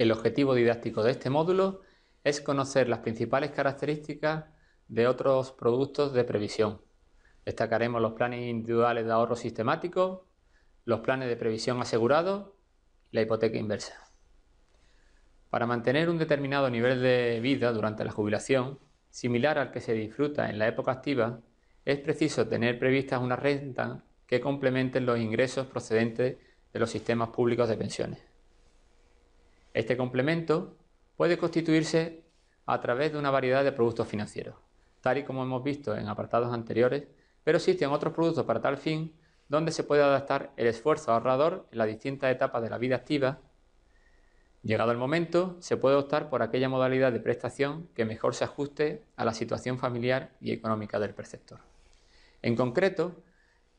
El objetivo didáctico de este módulo es conocer las principales características de otros productos de previsión. Destacaremos los planes individuales de ahorro sistemático, los planes de previsión asegurado y la hipoteca inversa. Para mantener un determinado nivel de vida durante la jubilación, similar al que se disfruta en la época activa, es preciso tener previstas una renta que complemente los ingresos procedentes de los sistemas públicos de pensiones. Este complemento puede constituirse a través de una variedad de productos financieros, tal y como hemos visto en apartados anteriores, pero existen otros productos para tal fin donde se puede adaptar el esfuerzo ahorrador en las distintas etapas de la vida activa. Llegado el momento, se puede optar por aquella modalidad de prestación que mejor se ajuste a la situación familiar y económica del preceptor. En concreto,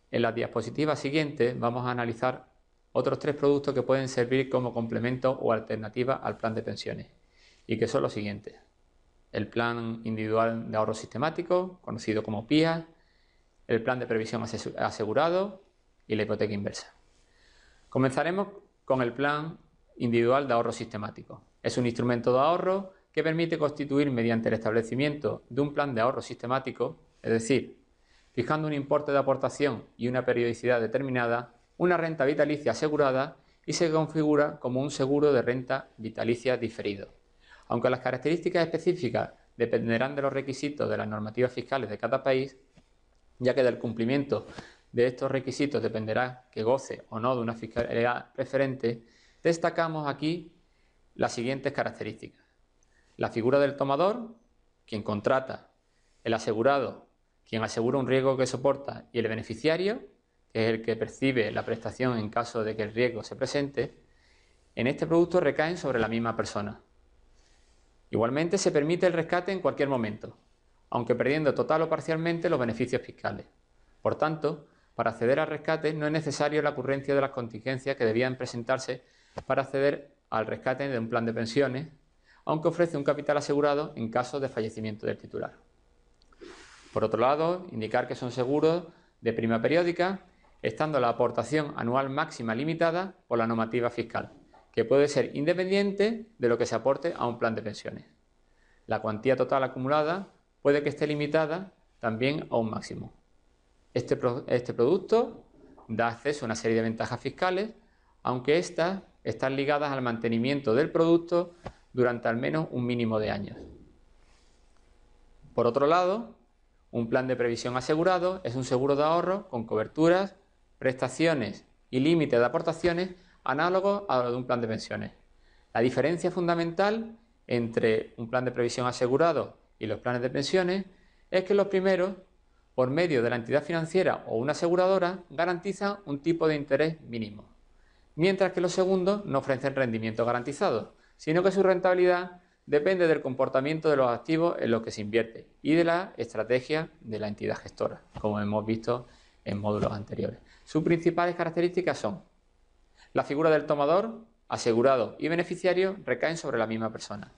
en las diapositiva siguiente vamos a analizar otros tres productos que pueden servir como complemento o alternativa al plan de pensiones y que son los siguientes. El plan individual de ahorro sistemático, conocido como PIA, el plan de previsión asegurado y la hipoteca inversa. Comenzaremos con el plan individual de ahorro sistemático. Es un instrumento de ahorro que permite constituir mediante el establecimiento de un plan de ahorro sistemático, es decir, fijando un importe de aportación y una periodicidad determinada, una renta vitalicia asegurada y se configura como un seguro de renta vitalicia diferido. Aunque las características específicas dependerán de los requisitos de las normativas fiscales de cada país, ya que del cumplimiento de estos requisitos dependerá que goce o no de una fiscalidad referente... destacamos aquí las siguientes características. La figura del tomador, quien contrata, el asegurado, quien asegura un riesgo que soporta y el beneficiario, que es el que percibe la prestación en caso de que el riesgo se presente, en este producto recaen sobre la misma persona. Igualmente se permite el rescate en cualquier momento, aunque perdiendo total o parcialmente los beneficios fiscales. Por tanto, para acceder al rescate no es necesario la ocurrencia de las contingencias que debían presentarse para acceder al rescate de un plan de pensiones, aunque ofrece un capital asegurado en caso de fallecimiento del titular. Por otro lado, indicar que son seguros de prima periódica estando la aportación anual máxima limitada por la normativa fiscal, que puede ser independiente de lo que se aporte a un plan de pensiones. La cuantía total acumulada puede que esté limitada también a un máximo. Este, este producto da acceso a una serie de ventajas fiscales, aunque éstas están ligadas al mantenimiento del producto durante al menos un mínimo de años. Por otro lado, un plan de previsión asegurado es un seguro de ahorro con coberturas prestaciones y límites de aportaciones análogos a los de un plan de pensiones. La diferencia fundamental entre un plan de previsión asegurado y los planes de pensiones es que los primeros, por medio de la entidad financiera o una aseguradora, garantizan un tipo de interés mínimo, mientras que los segundos no ofrecen rendimiento garantizado, sino que su rentabilidad depende del comportamiento de los activos en los que se invierte y de la estrategia de la entidad gestora, como hemos visto en módulos anteriores. Sus principales características son la figura del tomador, asegurado y beneficiario recaen sobre la misma persona.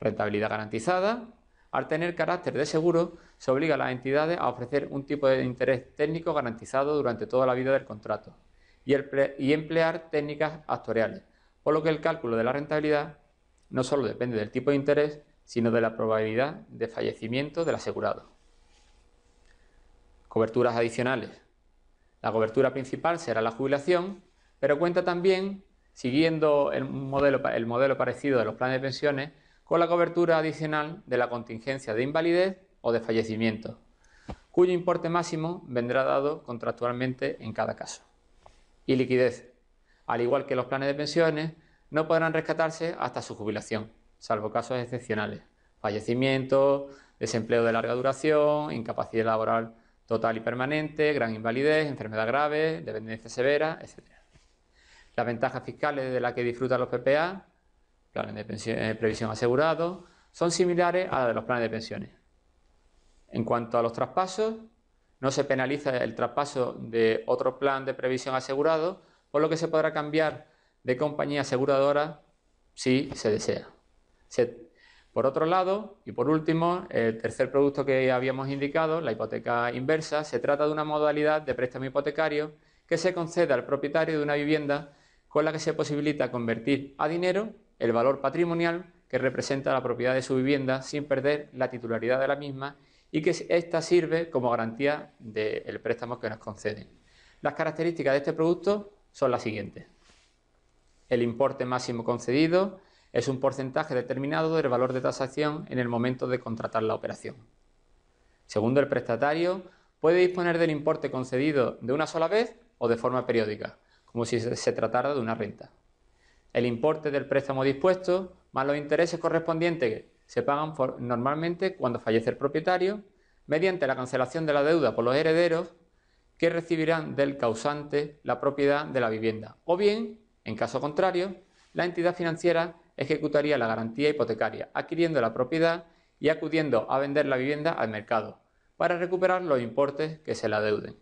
Rentabilidad garantizada. Al tener carácter de seguro, se obliga a las entidades a ofrecer un tipo de interés técnico garantizado durante toda la vida del contrato y, emplear técnicas actuariales, por lo que el cálculo de la rentabilidad no solo depende del tipo de interés, sino de la probabilidad de fallecimiento del asegurado coberturas adicionales. La cobertura principal será la jubilación, pero cuenta también, siguiendo el modelo, el modelo parecido de los planes de pensiones, con la cobertura adicional de la contingencia de invalidez o de fallecimiento, cuyo importe máximo vendrá dado contractualmente en cada caso. Y liquidez. Al igual que los planes de pensiones, no podrán rescatarse hasta su jubilación, salvo casos excepcionales, fallecimiento, desempleo de larga duración, incapacidad laboral total y permanente, gran invalidez, enfermedad grave, dependencia severa, etc. Las ventajas fiscales de las que disfrutan los PPA, planes de eh, previsión asegurado, son similares a las de los planes de pensiones. En cuanto a los traspasos, no se penaliza el traspaso de otro plan de previsión asegurado, por lo que se podrá cambiar de compañía aseguradora si se desea. Por otro lado, y por último, el tercer producto que habíamos indicado, la hipoteca inversa, se trata de una modalidad de préstamo hipotecario que se concede al propietario de una vivienda con la que se posibilita convertir a dinero el valor patrimonial que representa la propiedad de su vivienda sin perder la titularidad de la misma y que ésta sirve como garantía del préstamo que nos conceden. Las características de este producto son las siguientes. El importe máximo concedido, es un porcentaje determinado del valor de tasación en el momento de contratar la operación. Segundo, el prestatario puede disponer del importe concedido de una sola vez o de forma periódica, como si se tratara de una renta. El importe del préstamo dispuesto más los intereses correspondientes se pagan normalmente cuando fallece el propietario, mediante la cancelación de la deuda por los herederos que recibirán del causante la propiedad de la vivienda, o bien, en caso contrario, la entidad financiera ejecutaría la garantía hipotecaria, adquiriendo la propiedad y acudiendo a vender la vivienda al mercado, para recuperar los importes que se la deuden.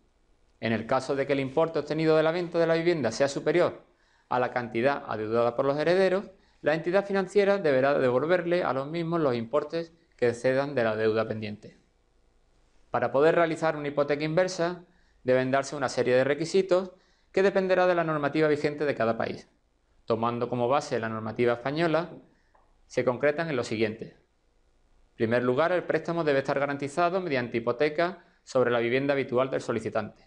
En el caso de que el importe obtenido de la venta de la vivienda sea superior a la cantidad adeudada por los herederos, la entidad financiera deberá devolverle a los mismos los importes que excedan de la deuda pendiente. Para poder realizar una hipoteca inversa, deben darse una serie de requisitos que dependerá de la normativa vigente de cada país tomando como base la normativa española, se concretan en lo siguiente. En primer lugar, el préstamo debe estar garantizado mediante hipoteca sobre la vivienda habitual del solicitante.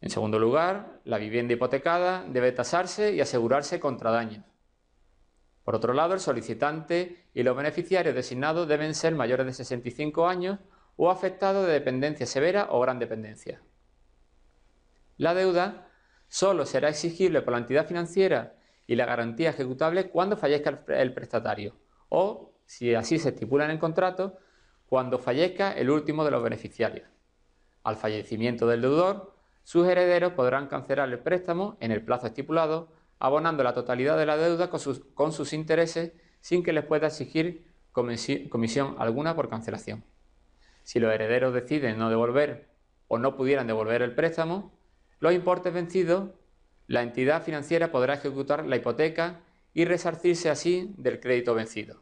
En segundo lugar, la vivienda hipotecada debe tasarse y asegurarse contra daños. Por otro lado, el solicitante y los beneficiarios designados deben ser mayores de 65 años o afectados de dependencia severa o gran dependencia. La deuda solo será exigible por la entidad financiera y la garantía ejecutable cuando fallezca el prestatario o, si así se estipula en el contrato, cuando fallezca el último de los beneficiarios. Al fallecimiento del deudor, sus herederos podrán cancelar el préstamo en el plazo estipulado, abonando la totalidad de la deuda con sus, intereses sin que les pueda exigir comisión alguna por cancelación. Si los herederos deciden no devolver o no pudieran devolver el préstamo, los importes vencidos, la entidad financiera podrá ejecutar la hipoteca y resarcirse así del crédito vencido.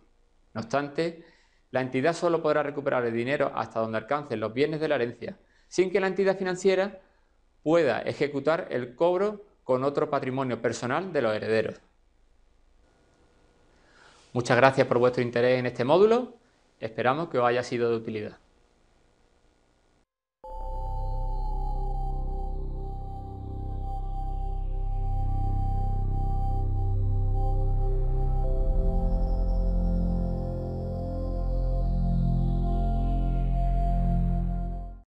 No obstante, la entidad solo podrá recuperar el dinero hasta donde alcancen los bienes de la herencia, sin que la entidad financiera pueda ejecutar el cobro con otro patrimonio personal de los herederos. Muchas gracias por vuestro interés en este módulo. Esperamos que os haya sido de utilidad.